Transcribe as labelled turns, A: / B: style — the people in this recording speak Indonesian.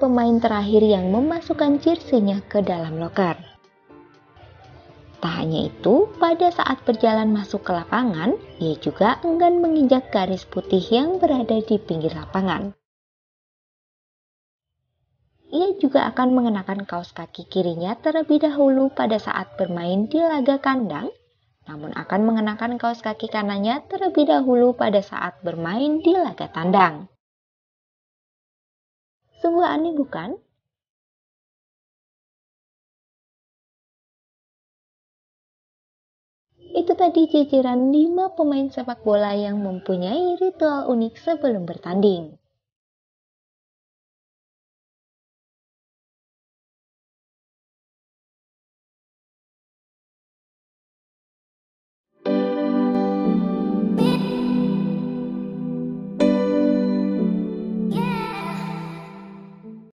A: pemain terakhir yang
B: memasukkan jersinya ke dalam loker. Tak hanya itu, pada saat berjalan masuk ke lapangan, ia juga enggan menginjak garis putih yang berada di pinggir lapangan. Ia juga akan mengenakan kaos kaki kirinya terlebih dahulu pada saat bermain di laga kandang, namun akan mengenakan kaos kaki kanannya terlebih dahulu pada saat bermain di laga tandang. Sungguh aneh bukan?
A: Itu tadi jajaran 5 pemain sepak bola yang mempunyai ritual unik sebelum bertanding.